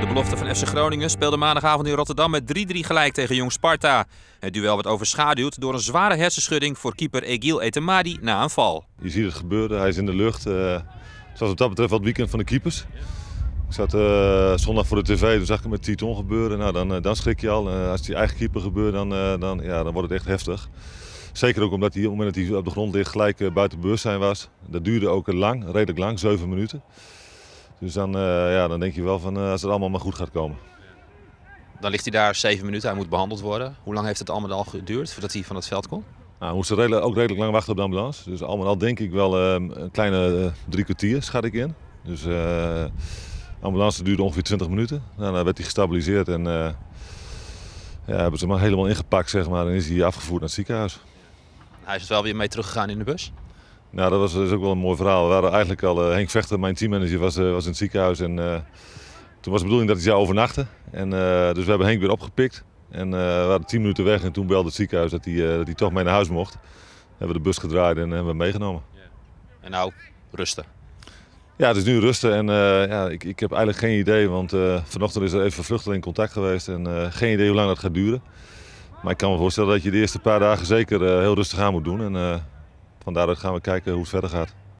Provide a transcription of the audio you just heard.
De belofte van FC Groningen speelde maandagavond in Rotterdam met 3-3 gelijk tegen Jong Sparta. Het duel werd overschaduwd door een zware hersenschudding voor keeper Egil Etemadi na een val. Je ziet het gebeuren, hij is in de lucht. Uh, zoals wat dat betreft wat weekend van de keepers. Ik zat eh, zondag voor de tv, toen zag ik het met Titon gebeuren. Nou, dan, eh, dan schrik je al. Uh, als die eigen keeper gebeurt, dan, dan, ja, dan wordt het echt heftig. Zeker ook omdat hij op het moment dat hij op de grond ligt gelijk buiten bewustzijn was. Dat duurde ook lang, redelijk lang, zeven minuten. Dus dan, eh, ja, dan denk je wel van eh, als het allemaal maar goed gaat komen. Dan ligt hij daar zeven minuten, hij moet behandeld worden. Hoe lang heeft het allemaal al geduurd voordat hij van het veld kon? Nou, we moesten ook redelijk lang wachten op de ambulance. Dus allemaal al denk ik wel ehm, een kleine eh, drie kwartier, schat ik in. Dus de ambulance duurde ongeveer 20 minuten. Nou, dan werd hij gestabiliseerd en ja, hebben ze hem helemaal ingepakt zeg maar, en is hij afgevoerd naar het ziekenhuis. Hij is er dus wel weer mee teruggegaan in de bus? Nou, dat was dus ook wel een mooi verhaal. We waren eigenlijk al, eh, Henk Vechter, mijn teammanager, was, eh, was in het ziekenhuis. En eh, toen was de bedoeling dat hij zou overnachten. En, dus we hebben Henk weer opgepikt. En we waren tien minuten weg en toen belde het ziekenhuis dat hij, dat hij toch mee naar huis mocht. Hebben we de bus gedraaid en hebben we hem meegenomen. En nou, rusten. Ja, het is nu rusten en ja, ik, ik heb eigenlijk geen idee, want vanochtend is er even vluchteling contact geweest en geen idee hoe lang dat gaat duren. Maar ik kan me voorstellen dat je de eerste paar dagen zeker heel rustig aan moet doen. En, Vandaar dat gaan we kijken hoe het verder gaat.